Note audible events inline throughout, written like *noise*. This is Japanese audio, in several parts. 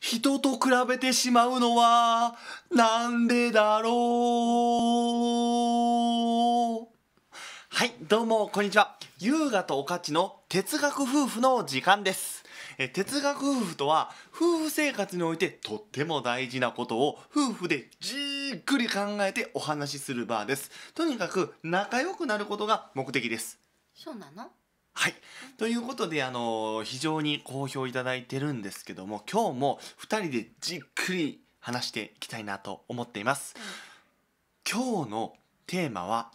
人と比べてしまうのはなんでだろうはい、どうも、こんにちは。優雅とおかちの哲学夫婦の時間です。え哲学夫婦とは、夫婦生活においてとっても大事なことを夫婦でじっくり考えてお話しする場です。とにかく仲良くなることが目的です。そうなのはい。ということで、あの、非常に好評いただいてるんですけども、今日も2人でじっくり話していきたいなと思っています。今日のテーマは、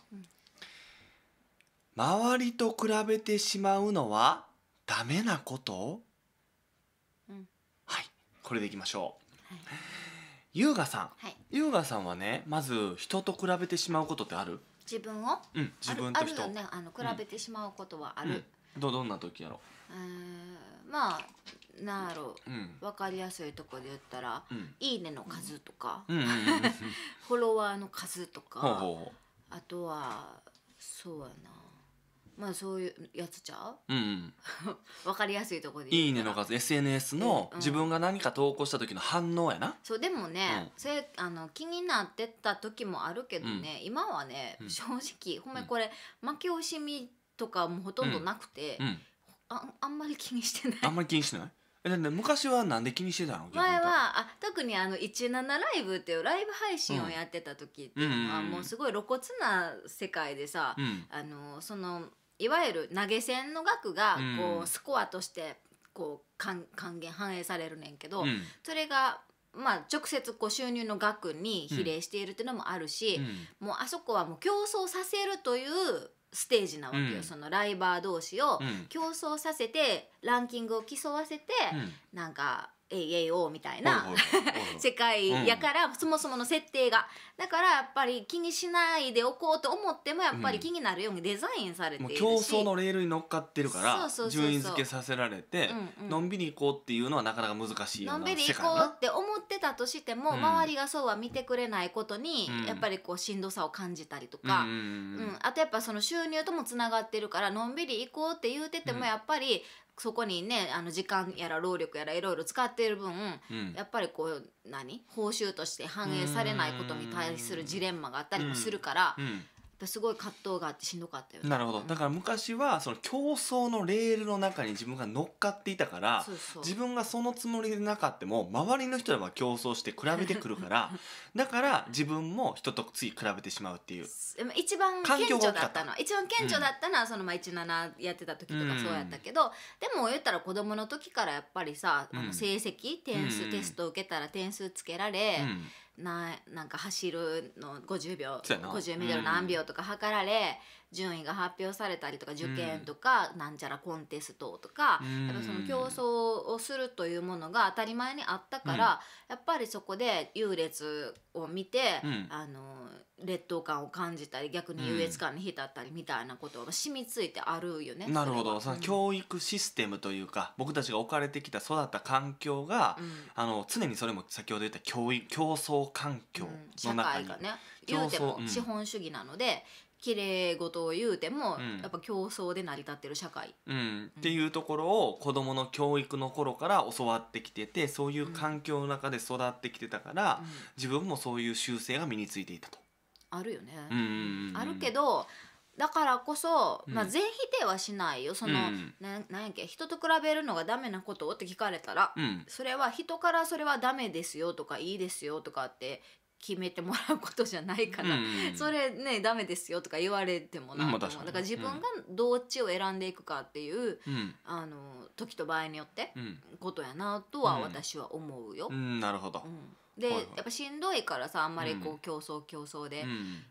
周りと比べてしまうのはダメなこと、はい、これでいきましょう。優雅さん、はい、優雅さんはね、まず人と比べてしまうことってある？自分を？うん、自分と人。あるよね、あの比べてしまうことはある。うんうんどどんな時やろうんまあなんやろう、うん分かりやすいとこで言ったらうん「いいね」の数とか、うん *laughs* フォロワーの数とかほうほうほあとはそうやなまあそういうやつちゃううん分 *laughs* かりやすいとこで言いいねの数 SNS の自分が何か投稿した時の反応やなそうでもね、それあの気になってた時もあるけどね、今はね、うん正直ほんまにこれ、負け惜しみとかもほとんどなくて、うん、ああんまり気にしてないあんまり気にしてないえだって昔はなんで気にしてたの前はあ特にあの17ライブっていうライブ配信をやってた時っていうのは、もうすごい露骨な世界でさ、うん、あのそのいわゆる投げ銭の額がこう、スコアとしてこう還元反映されるねんけど、うん、それがまあ、直接こう収入の額に比例しているっていうのもあるし、うん、もうあそこはもう競争させるというステージなわけよ、うんそのライバー同士を競争させてランキングを競わせて、うんなんかえいえおみたいな世界やから、そもそもの設定がだからやっぱり気にしないでおこうと思ってもやっぱり気になるようにデザインされているし、競争のレールに乗っかってるから順位付けさせられて、のんびり行こうっていうのはなかなか難しいのんびり行こうって思ってたとしても、周りがそうは見てくれないことに、やっぱりこうしんどさを感じたりとか、うん、うん、あとやっぱその収入ともつながってるからのんびり行こうって言うててもやっぱり、そこにねあの時間やら労力やらいろいろ使っている分、うんやっぱりこう何報酬として反映されないことに対するジレンマがあったりもするから、うんすごい葛藤があってしんどかったよねなるほどだから昔はその競争のレールの中に自分が乗っかっていたからそうそう自分がそのつもりでなかっても周りの人は競争して比べてくるから *laughs* だから自分も人とつい比べてしまうっていう一番顕著だったの一番顕著だったのは、うん、そのまあ17やってた時とかそうやったけど、うん、でも言ったら子供の時からやっぱりさ、うん、あの成績点数、テスト受けたら点数つけられ、ななんか走るの50秒50メートル何秒とか測られ、順位が発表されたりとか受験とか、うん、なんちゃらコンテストとか、うん、やっぱその競争をするというものが当たり前にあったから、やっぱりそこで優劣を見て、あの劣等感を感じたり逆に優越感に浸ったりみたいなことが染みついてあるよね。なるほどその教育システムというか僕たちが置かれてきた育った環境が、あの常にそれも先ほど言った教育競争環境の中に、社会がね言うても資本主義なので、綺麗事を言うても、うんやっぱ競争で成り立ってる社会うん、っていうところを子どもの教育の頃から教わってきててそういう環境の中で育ってきてたから、うん自分もそういう習性が身についていたと。あるよね、うんうんうんあるけどだからこそ、まあ、全否定はしないよその、うんななんやっけ人と比べるのがダメなことをって聞かれたら、うんそれは人からそれはダメですよとかいいですよとかって決めてもらうことじゃないから、それねダメですよとか言われてもな、うん、だから自分がどっちを選んでいくかっていう、うん、あの時と場合によってことやなとは私は思うよ。うん、なるほど、で、いい、やっぱしんどいからさあんまりこう競争競争で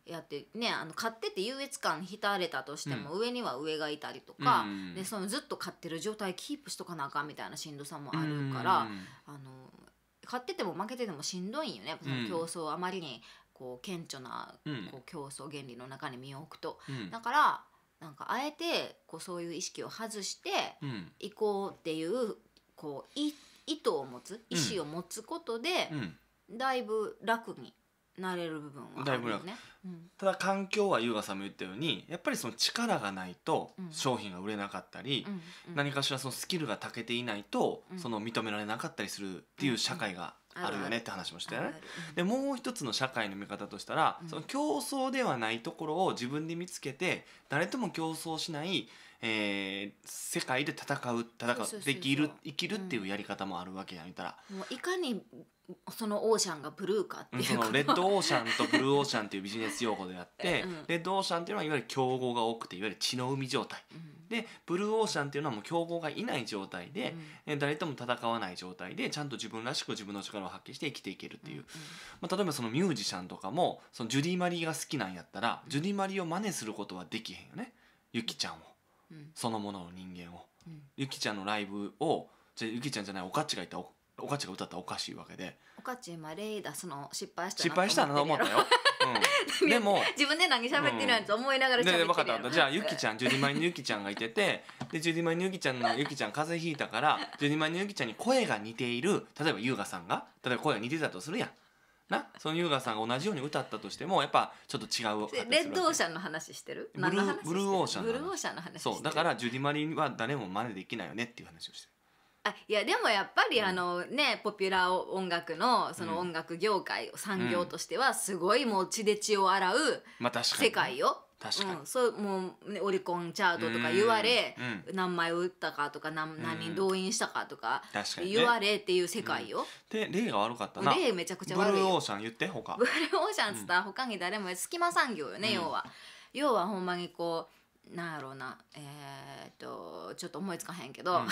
やって、うん、ねあの買ってて優越感浸れたとしても、うん、上には上がいたりとか、うん、でそのずっと買ってる状態キープしとかなあかんみたいなしんどさもあるから、あの勝ってても負けててもしんどいんよね、その競争あまりにこう顕著なこう競争原理の中に身を置くと、だからなんかあえてこうそういう意識を外していこうっていうこう意図を持つ意思を持つことで、だいぶ楽になれる部分はあるよね、うん、ただ環境は優雅さんも言ったようにやっぱりその力がないと商品が売れなかったり、うんうん、何かしらそのスキルがたけていないと、その認められなかったりするっていう社会があるよねって話もしてね。でもう一つの社会の見方としたら、その競争ではないところを自分で見つけて誰とも競争しないえー、世界で戦う戦うできる生きるっていうやり方もあるわけやみたら、もういかにそのオーシャンがブルーかっていうそのレッドオーシャンとブルーオーシャンっていうビジネス用語であって、うん、レッドオーシャンっていうのはいわゆる競合が多くていわゆる血の海状態、うん、でブルーオーシャンっていうのはもう競合がいない状態で、うん、誰とも戦わない状態でちゃんと自分らしく自分の力を発揮して生きていけるっていう、うんうん、まあ、例えばそのミュージシャンとかもそのジュディ・マリーが好きなんやったらジュディ・マリーを真似することはできへんよねゆきちゃんを。そのものの人間を、うん、ゆきちゃんのライブをじゃゆきちゃんじゃないおかっちがいたおおかっちが歌ったらおかしいわけでおかっち今レイダーの失敗した失敗したなと思ったよ、*laughs* うん、でも自分で何喋ってるやつ思いながら喋ってるや、うん、分かった分かったじゃあゆきちゃんジュディマリのゆきちゃんがいてて *laughs* でジュディマイのゆきちゃんのゆきちゃん風邪ひいたからジュディマリのゆきちゃんに声が似ている例えば優雅さんが例えば声が似てたとするやんなソン・ユーガさんが同じように歌ったとしてもやっぱちょっと違うレッドオーシャンの話してるブルーブルーオーシャンブルーオーシャンの話そうだからジュディ・マリンは誰も真似できないよねっていう話をしてるあいやでもやっぱり、うん、あのねポピュラー音楽のその音楽業界、うん、産業としてはすごいもう血で血を洗う世界よ、まあ確かに、うん、そうもう、オリコンチャートとか言われ、うん、何枚売ったかとか何何人動員したかとか言われっていう世界よ、うん、で例が悪かったな例めちゃくちゃ悪いブルーオーシャン言ってかブルーオーシャンっつったら他に誰も隙間産業よね、要は要はほんまにこうなんやろうなえー、っとちょっと思いつかへんけど、うん、*laughs* 例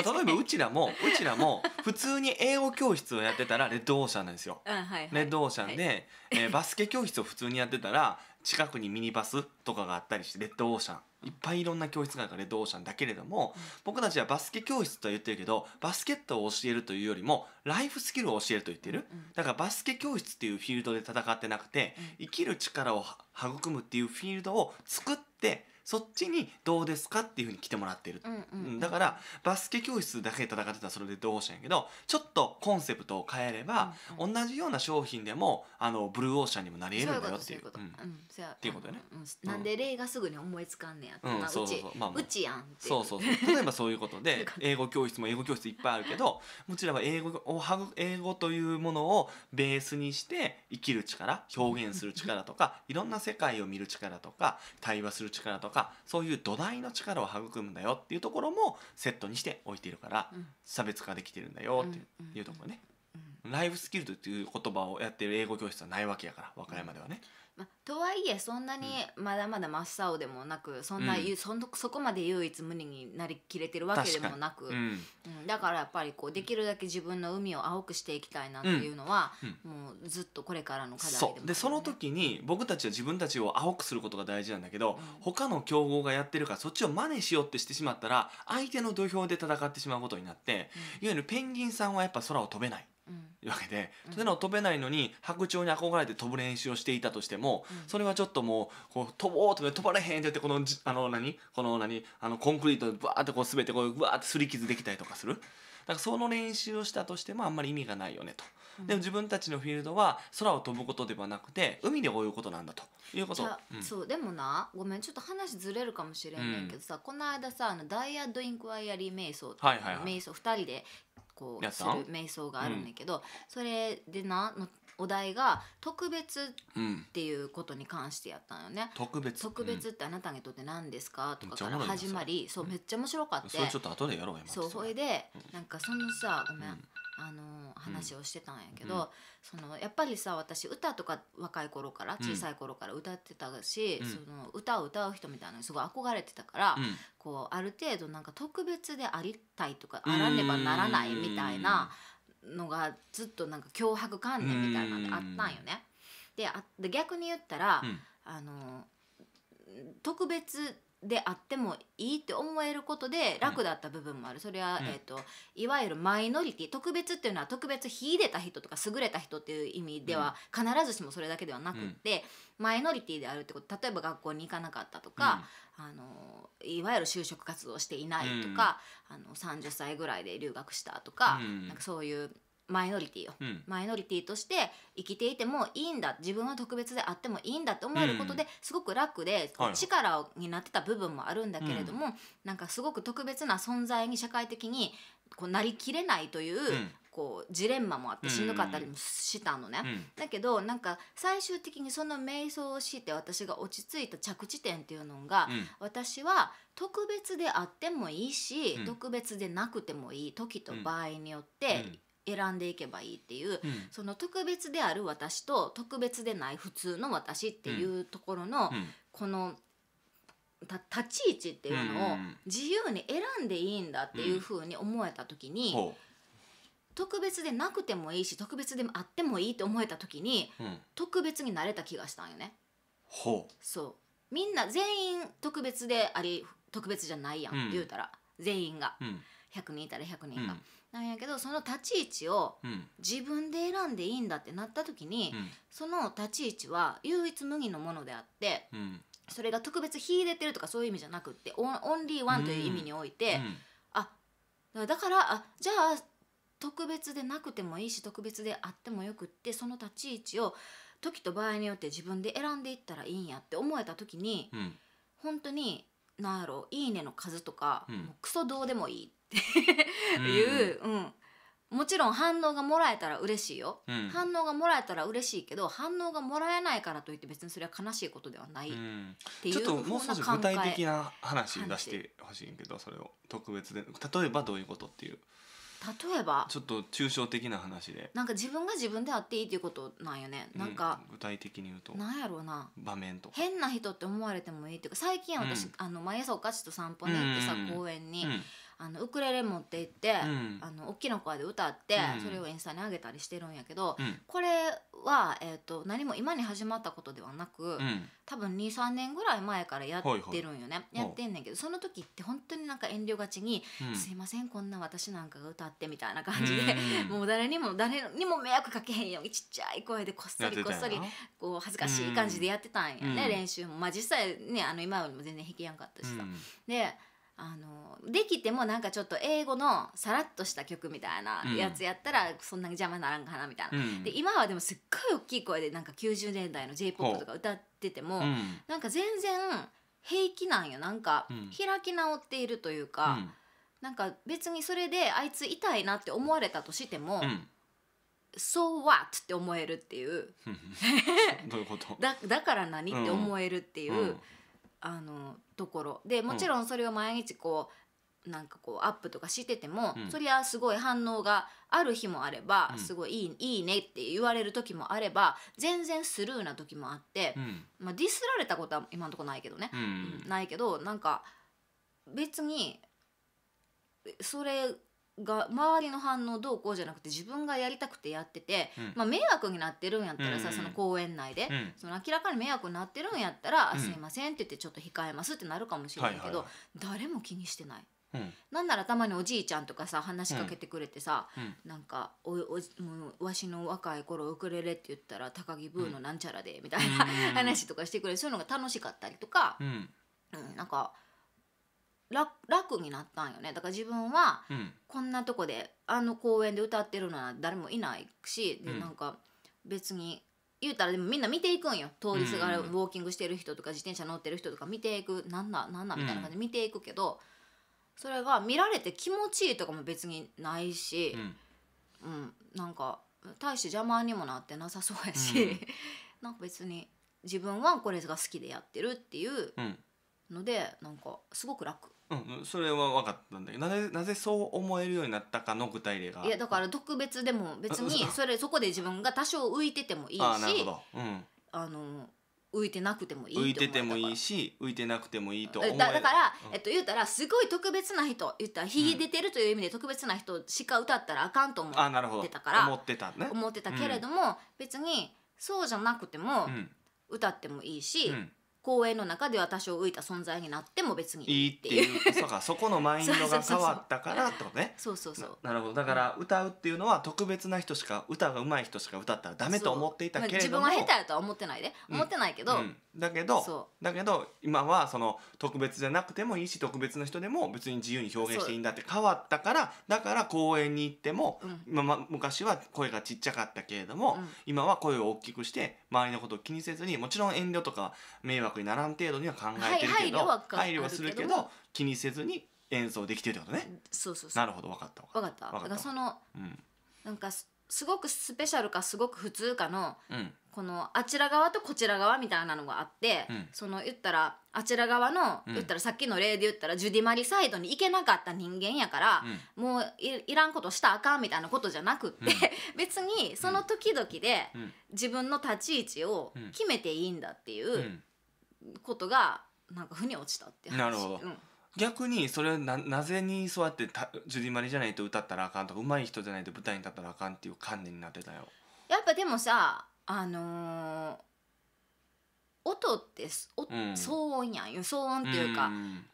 えばうちらもうちらも普通に英語教室をやってたらレッドオーシャンなんですよ。うんはいはい、レッドオーシャンで、えー、バスケ教室を普通にやってたら近くにミニバスとかがあったりしてレッドオーシャンいっぱいいろんな教室があるからレッドオーシャンだけれども、僕たちはバスケ教室とは言ってるけどバスケットを教えるというよりもライフスキルを教えると言ってる、だからバスケ教室っていうフィールドで戦ってなくて、生きる力を育むっていうフィールドを作ってそっちにどうですかっていうふうに来てもらってる、うんうん、だからバスケ教室だけ戦ってたらそれでどうしたんやけどちょっとコンセプトを変えれば、うんうん、同じような商品でもあのブルーオーシャンにもなり得るんだよっていうことっていうことよね、うん、なんで例がすぐに思いつかんねやっうんまあ、うち、まあうちやんってそうそう例えばそういうことで *laughs* 英語教室も英語教室いっぱいあるけどもちろん英語を英語というものをベースにして生きる力表現する力とかいろんな世界を見る力とか対話する力とかかそういう土台の力を育むんだよっていうところもセットにして置いてるから差別化できてるんだよっていううん、うところね、ライフスキルという言葉をやってる英語教室はないわけやから和歌山ではね。うんま、とはいえそんなにまだまだ真っ青でもなくそんな、うん、そそこまで唯一無二になりきれてるわけでもなく、うん、うん、だからやっぱりこうできるだけ自分の海を青くしていきたいなっていうのは、うん、もうずっとこれからの課題で、ね、そでその時に僕たちは自分たちを青くすることが大事なんだけど、うん、他の競合がやってるからそっちを真似しようってしてしまったら相手の土俵で戦ってしまうことになって、いわゆるペンギンさんはやっぱ空を飛べない。いうわけで、うん、それを飛べないのに白鳥に憧れて飛ぶ練習をしていたとしても、うん、それはちょっともうこう飛ぼうと飛ばれへんって言ってこのあの何この何あのコンクリートでバーってこう全てこうバーってすり傷できたりとかするだからその練習をしたとしてもあんまり意味がないよねと。でも自分たちのフィールドは空を飛ぶことではなくて海で泳ぐことなんだということ、うん、そうでもなごめんちょっと話ずれるかもしれんねんけどさ、うん、この間さあのダイヤッド・インクワイアリー瞑想、はいはい、瞑想2人でこうする瞑想があるんだけど、うん、それでなのお題が特別っていうことに関してやったのよね、特別特別ってあなたにとって何ですか、とかから始まりそうめっちゃ面白かった、それちょっと後でやろうやそうそれで、なんかそのさごめんあの話をしてたんやけど、うん、そのやっぱりさ私歌とか若い頃から小さい頃から歌ってたし、うん、その歌を歌う人みたいなのにすごい憧れてたから、うん、こうある程度なんか特別でありたいとかあらねばならないみたいなのがずっとなんか脅迫観念みたいなのであったんよね。であで逆に言ったら、あの特別であってもいいって思えることで楽だった部分もある、それは、うん、えーと、いわゆるマイノリティ特別っていうのは特別秀でた人とか優れた人っていう意味では、必ずしもそれだけではなくって、うん、マイノリティであるってこと例えば学校に行かなかったとか、うん、あのいわゆる就職活動していないとか、あの30歳ぐらいで留学したとか,、なんかそういうマイノリティを、うん、マイノリティとして生きていてもいいんだ自分は特別であってもいいんだって思えることですごく楽で、うん、力になってた部分もあるんだけれども、うなんかすごく特別な存在に社会的にこうなりきれないという、うんこうジレンマもあってしんどかったりもしたのね、うんうん、だけどなんか最終的にその瞑想をして私が落ち着いた着地点っていうのが、うん、私は特別であってもいいし、うん、特別でなくてもいい時と場合によって、選んでいけばいいっていう、うん、その特別である私と特別でない普通の私っていうところの、この立ち位置っていうのを自由に選んでいいんだっていうふうに思えた時に、特別でなくてもいいし特別であってもいいって思えた時に、特別になれた気がしたんよね。そうみんな全員特別であり特別じゃないやん、言うたら全員が。100人いたら100人が、うんなんやけどその立ち位置を自分で選んでいいんだってなった時に、うんその立ち位置は唯一無二のものであってうんそれが特別秀でてるとかそういう意味じゃなくってオンオンリーワンという意味において、だからあじゃあ特別でなくてもいいし特別であってもよくってその立ち位置を時と場合によって自分で選んでいったらいいんやって思えた時にうん本当になんやろいいねの数とか、うんもうクソどうでもいいっていう、うん、もちろん反応がもらえたら嬉しいよ、うん反応がもらえたら嬉しいけど反応がもらえないからといって別にそれは悲しいことではないっうんていちょっともう少し具体的な話出してほしいんけどそれを特別で例えばどういうことっていう例えばちょっと抽象的な話でなんか自分が自分であっていいっていうことなんよね、うんなん具体的に言うとなんやろうな場面と変な人って思われてもいいっていうか最近私、うんあの毎朝お菓子と散歩に行ってさうん公園に、うんあのウクレレ持って行って、うん、あの大きな声で歌って、うん、それをインスタに上げたりしてるんやけど、うん、これは、えーと、何も今に始まったことではなく、多分23年ぐらい前からやってるんよね、はいはい、やってんねんけどその時って本当になんか遠慮がちに「すいませんこんな私なんかが歌って」みたいな感じで、*laughs* もう誰にも誰にも迷惑かけへんようにちっちゃい声でこっそりこっそりこう恥ずかしい感じでやってたんやね、練習も。まあ、実際ねあの今よりも全然弾けやんかったしさ。であのできてもなんかちょっと英語のさらっとした曲みたいなやつやったらそんなに邪魔ならんかなみたいな、うん、で今はでもすっごい大きい声でなんか90年代の j p o p とか歌ってても、なんか全然平気なんよなんか開き直っているというか、うん、なんか別にそれであいつ痛いなって思われたとしても、うん So what? って思えるっていう *laughs* どういうことだだから何って思えるっていう、うんうんあのところでもちろんそれを毎日こう、なんかこうアップとかしてても、うんそりゃすごい反応がある日もあれば、うんすごいいいいいねって言われる時もあれば全然スルーな時もあって、うんまあ、ディスられたことは今のところないけどね、うんないけどなんか別にそれが周りの反応どうこうじゃなくて自分がやりたくてやってて、うん、まあ、迷惑になってるんやったらさ、うんうん、その公園内で、うん、その明らかに迷惑になってるんやったら「うん、すいません」って言ってちょっと控えますってなるかもしれないけど、はいはい、誰も気にしてない。うん、なんならたまにおじいちゃんとかさ話しかけてくれてさ、うん、なんかおお「わしの若い頃ウクレレって言ったら高木ブーのなんちゃらで」みたいな、うん、話とかしてくれるそういうのが楽しかったりとか、うん、なんか楽になったんよねだから自分はこんなとこであの公園で歌ってるのは誰もいないし、でうんなんか別に言うたらでもみんな見ていくんよ当日がウォーキングしてる人とか自転車乗ってる人とか見ていくなんだなんだみたいな感じで見ていくけど、それが見られて気持ちいいとかも別にないしう、んうんなんか大して邪魔にもなってなさそうやし、うん *laughs* なんか別に自分はこれが好きでやってるっていううんのでなんかすごく楽うんそれは分かったんだけどなぜなぜそう思えるようになったかの具体例がいやだから特別でも別にそれそこで自分が多少浮いててもいいしうん、あの浮いてなくてもいいと浮思いててもいいし浮いてなくてもいいと思えるだだから、うんえっと、言うたらすごい特別な人言ったら秀でてるという意味で特別な人しか歌ったらあかんと思あなるほどってたから思ってたね思ってたけれども、別にそうじゃなくても歌ってもいいし、うん公演の中では多少浮いた存在になっても別にいいっていうそうかそこのマインドが変わったからってことねそうそうそうなるほどだから歌うっていうのは特別な人しか歌が上手い人しか歌ったらダメと思っていたけれども、自分は下手やとは思ってないで、うん、思ってないけど、うん、だけどだけど今はその特別じゃなくてもいいし特別な人でも別に自由に表現していいんだって変わったからだから公演に行っても、うん、今ま昔は声がちっちゃかったけれども、今は声を大きくして周りのことを気にせずにもちろん遠慮とか迷惑にならん程度には考えてるけど、はい、配慮はするけど気にせずに演奏できてるってことねそうそうそうなるほど分かった分かった分かっただからその、うん、なんかすごくスペシャルかすごく普通かの、うん、このあちら側とこちら側みたいなのがあって、うん、その言ったらあちら側の、うん、言ったらさっきの例で言ったらジュディ・マリサイドに行けなかった人間やから、うん、もういいらんことしたあかんみたいなことじゃなくって、*laughs* 別にその時々で自分の立ち位置を決めていいんだっていう。うんことがなんか腑に落ちたって話なるほど、うん逆にそれななぜにそうやってたジュディ・マリじゃないと歌ったらあかんとか上手い人じゃないと舞台に立ったらあかんっていう観念になってたよやっぱでもさあのー音ってうん騒音やんよ騒音っていうか、ん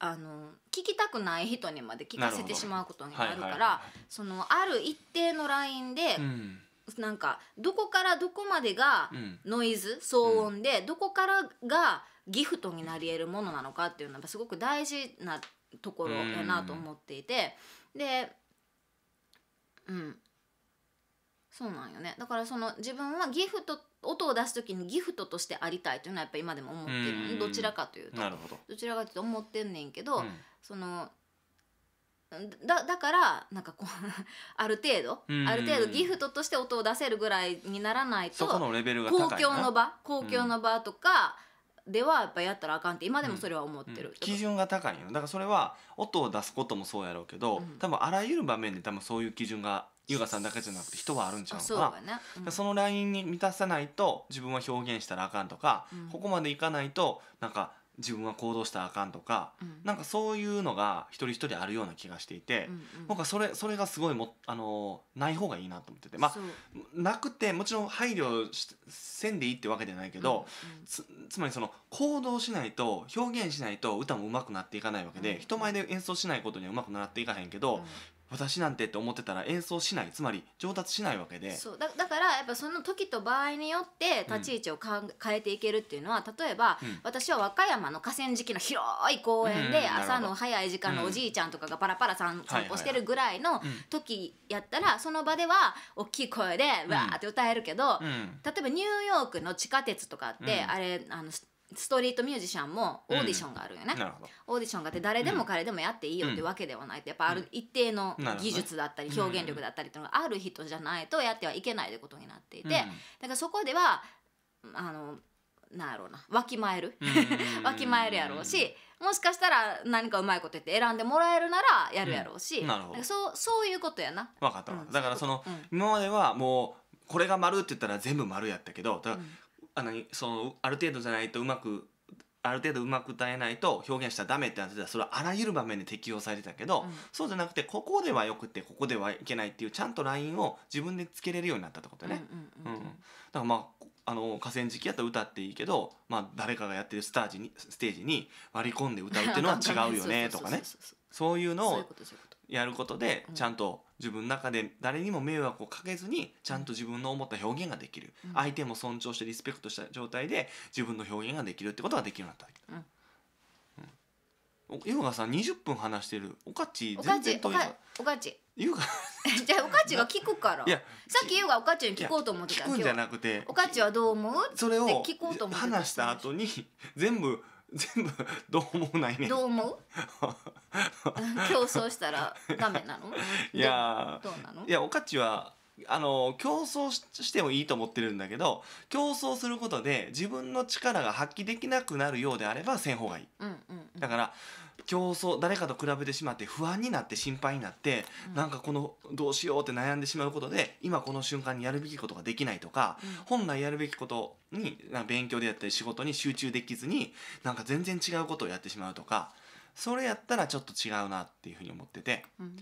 あの聞きたくない人にまで聞かせてしまうことになるかなるほどらそのある一定のラインでうんなんかどこからどこまでがノイズ、騒音で、どこからがギフトになり得るものなのかっていうのはすごく大事なところやなと思っていて、でうんそうなんよねだからその自分はギフト音を出す時にギフトとしてありたいというのはやっぱ今でも思ってるどちらかというとどちらかというと思ってんねんけど、そのだだからなんかこう *laughs* ある程度、ある程度ギフトとして音を出せるぐらいにならないと公共の場公共の場とか、ではやっぱやったらあかんって今でもそれは思ってる、うん、基準が高いよだからそれは音を出すこともそうやろうけど、うん、多分あらゆる場面で多分そういう基準が優雅さんだけじゃなくて人はあるんちゃうかな、ねうん、そのラインに満たさないと自分は表現したらあかんとか、ここまでいかないとなんか自分は行動したらあかんとか、うん、なんかそういうのが一人一人あるような気がしていて、うんうん、僕はそれそれがすごいもあのない方がいいなと思っててまあなくてもちろん配慮せんでいいってわけじゃないけど、うんうん、つつまりその行動しないと表現しないと歌もうまくなっていかないわけで、うん、人前で演奏しないことにはうまくなっていかへんけど、うん、私なんてって思ってたら演奏しないつまり上達しないわけでそうだだからやっぱその時と場合によって立ち位置をかん、変えていけるっていうのは例えば、うん、私は和歌山の河川敷の広い公園で、朝の早い時間のおじいちゃんとかがパラパラ散,、散歩してるぐらいの時やったら、その場では大きい声でわーって歌えるけど、例えばニューヨークの地下鉄とかって、あれあのストリートミュージシャンもオーディションがあるよね、うん、オーディションがあって誰でも彼でもやっていいよってわけではないってやっぱある一定の技術だったり表現力だったりっていうのがある人じゃないとやってはいけないってことになっていて、だからそこではあのなんやろうなわきまえるわきまえるやろうしもしかしたら何かうまいこと言って選んでもらえるならやるやろうし、うん、なるほどそうそういうことやな分かった、うん、だからその、今まではもうこれが丸って言ったら全部丸やったけどだからあのそのある程度じゃないとうまくある程度うまく歌えないと表現したらダメってなってたそれはあらゆる場面で適用されてたけど、うん、そうじゃなくてここではよくてここではいけないっていうちゃんとラインを自分でつけれるようになったってことね。だからまああの河川敷やったら歌っていいけど、まあ、誰かがやってるスタージにステージに割り込んで歌うっていうのは違うよねとかねそういうのをやることでちゃんと自分の中で誰にも迷惑をかけずにちゃんと自分の思った表現ができる、うん、相手も尊重してリスペクトした状態で自分の表現ができるってことができるようになったわけうんゆうがさん20分話してるおかち全然遠いおかちゆうがじゃあおかちが聞くからいやさっきゆうがおかちに聞こうと思ってた聞くんじゃなくておかちはどう思うそれを聞こうと思話した後に全部全部どう思うないねどう思う競争したらダメなのいやどうなのいやおかちはあの競争してもいいと思ってるんだけど競争することで自分の力が発揮できなくなるようであればせん方がいい、うんうんうん、だから競争誰かと比べてしまって不安になって心配になって、うん、なんかこのどうしようって悩んでしまうことで今この瞬間にやるべきことができないとか、うん、本来やるべきことに勉強であったり仕事に集中できずになんか全然違うことをやってしまうとか。それやったらちょっと違うなっていうふうに思ってて、うん、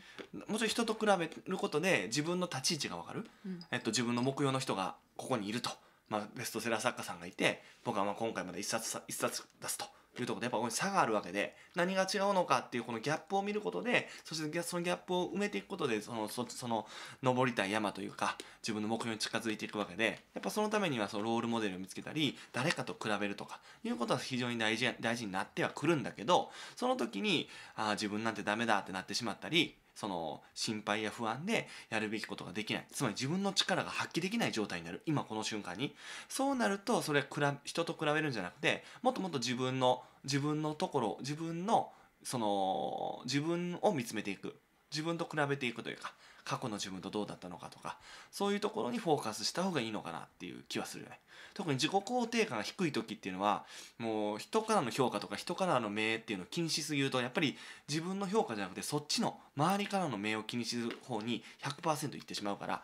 もちろん人と比べることで自分の立ち位置が分かる、うん、えっと、自分の目標の人がここにいると、まあ、ベストセラー作家さんがいて僕はまあ今回まで1冊 ,1 冊出すというところでやっぱこ差があるわけで何が違うのかっていうこのギャップを見ることでそしてそのギャップを埋めていくことでそのそその登りたい山というか自分の目標に近づいていくわけでやっぱそのためにはそのロールモデルを見つけたり誰かと比べるとかいうことは非常に大事大事になってはくるんだけどその時にあ自分なんてダメだってなってしまったりその心配や不安でやるべきことができないつまり自分の力が発揮できない状態になる今この瞬間にそうなるとそれは人と比べるんじゃなくてもっともっと自分の自分のところ自分のその自分を見つめていく自分と比べていくというか過去の自分とどうだったのかとかそういうところにフォーカスした方がいいのかなっていう気はするよね特に自己肯定感が低い時っていうのはもう人からの評価とか人からの名っていうのを気にしすぎるとやっぱり自分の評価じゃなくてそっちの周りからの名を気にする方に100%いってしまうから、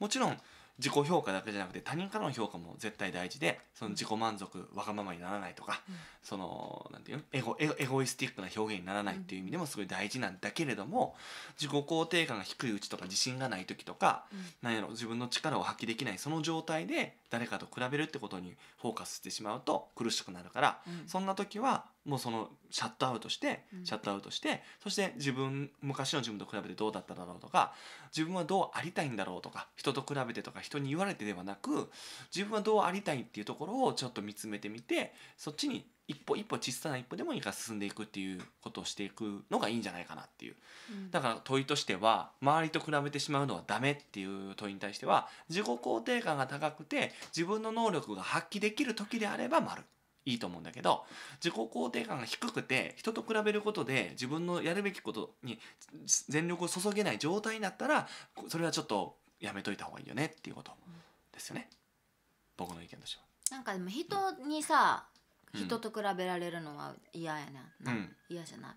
もちろん自己評価だけじゃなくて他人からの評価も絶対大事でその自己満足わがままにならないとか、うん、そのなんていうエゴエゴエゴイスティックな表現にならないっていう意味でもすごい大事なんだけれども自己肯定感が低いうちとか自信がない時とか、うん、何やろ自分の力を発揮できないその状態で誰かと比べるってことにフォーカスしてしまうと苦しくなるから、うん、そんな時はもうそのシャットアウトして、シャットアウトして、うん、そして自分昔の自分と比べてどうだっただろうとか自分はどうありたいんだろうとか人と比べてとか人に言われてではなく自分はどうありたいっていうところをちょっと見つめてみてそっちに一歩一歩小さな一歩でもいいから進んでいくっていうことをしていくのがいいんじゃないかなっていう、うん、だから問いとしては周りと比べてしまうのはダメっていう問いに対しては自己肯定感が高くて自分の能力が発揮できる時であれば丸。いいと思うんだけど自己肯定感が低くて人と比べることで自分のやるべきことに全力を注げない状態になったらそれはちょっとやめといた方がいいよねっていうことですよね、うん、僕の意見としては。なんかでも人にさ、うん、人と比べられるのは嫌やな嫌、うん、じゃない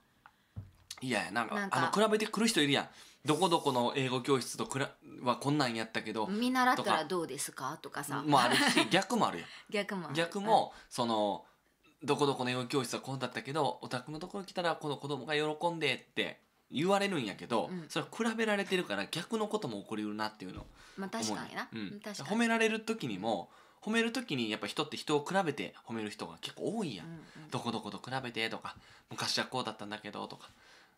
いやなんかなんかあの比べてくる人いるやんどこどこの英語教室とくらはこんなんやったけど見習ったらどうですかとかさもあるし *laughs* 逆もあるやん逆もある逆も、そのどこどこの英語教室はこんだったけどお宅のところ来たらこの子供が喜んでって言われるんやけど、うんそれは比べられてるから逆のことも起こりうるなっていうのまあ確かにな、うん、確かに褒められる時にも褒める時にやっぱ人って人を比べて褒める人が結構多いやん、うんうんどこどこと比べてとか昔はこうだったんだけどとか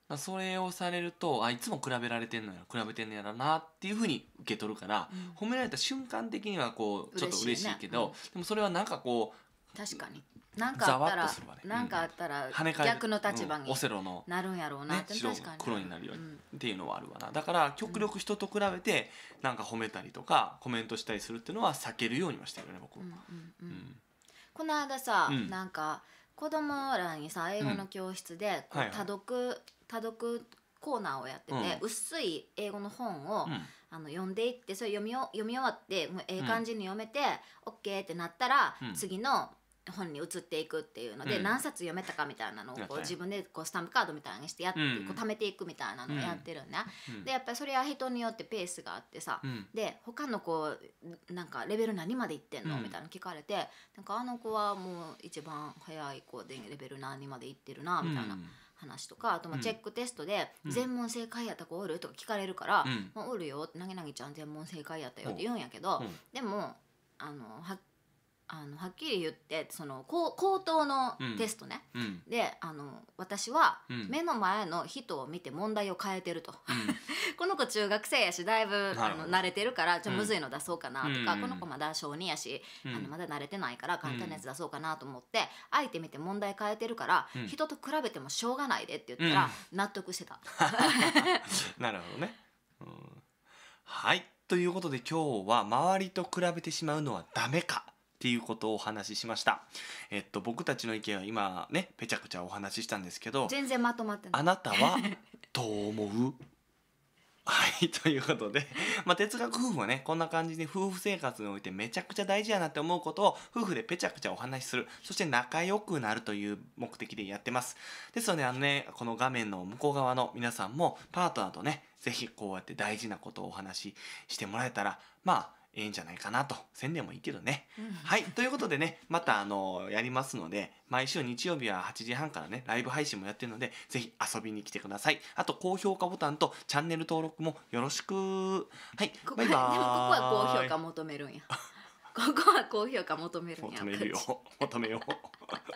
だそれをされるとあいつも比べられてんのや比べてんのやろなっていうふうに受け取るから、うん、褒められた瞬間的にはこうちょっと嬉しいけど、ねうん、でもそれはなんかこう確かに何かあったら、ね、なんかあったら逆の立場に、うん、オセロのなるんやろうなって、ね、白黒になるように、うん、っていうのはあるわなだから極力人と比べてなんか褒めたりとかコメントしたりするっていうのは避けるようにはしてるよね僕は。この間さ、なんか子供らにさ英語の教室で多読多読コーナーをやってて、うん薄い英語の本を、うんあの読んでいってそれ読み読み終わってもうええ感じに読めて、オッケーってなったら、うん次の本に移っていくっていうので、うん何冊読めたかみたいなのをこう自分でこうスタンプカードみたいにしてやって、こう貯めていくみたいなのをやってるんでやっぱりそれは人によってペースがあってさ、うんで他の子なんかレベル何までいってんの、みたいなの聞かれてなんかあの子はもう一番早い子でレベル何までいってるなみたいな。話とかあとまあチェックテストで「全問正解やった子おる?」とか聞かれるから「うんおるよ」って「なぎなぎちゃん全問正解やったよ」って言うんやけど、うんでもあのはあのはっきり言ってその高高等のテストね、うん、であの私は目の前の人を見て問題を変えてると、うん、*laughs* この子中学生やしだいぶあの慣れてるからちょむずいの出そうかなとか、うん、この子まだ小2やし、あのまだ慣れてないから簡単なやつ出そうかなと思って、相手見て問題変えてるから、人と比べてもしょうがないでって言ったら、納得してた。*laughs* なるほどね、はいということで今日は周りと比べてしまうのはダメか。っていうことをお話ししました。えっと僕たちの意見は今ねぺちゃくちゃお話ししたんですけど、全然まとまってない。あなたは *laughs* どう思う？はいということで、まあ、哲学夫婦はねこんな感じで夫婦生活においてめちゃくちゃ大事やなって思うことを夫婦でぺちゃくちゃお話しするそして仲良くなるという目的でやってますですのであのねこの画面の向こう側の皆さんもパートナーとね是非こうやって大事なことをお話ししてもらえたらまあいいんじゃないかなと宣伝もいいけどね。うん、はいということでねまたあのやりますので毎週日曜日は8時半からねライブ配信もやってるので是非遊びに来てくださいあと高評価ボタンとチャンネル登録もよろしくはいバイバイでもここは高評価求めるんやここは高評価求めるんや求めるよ求めよう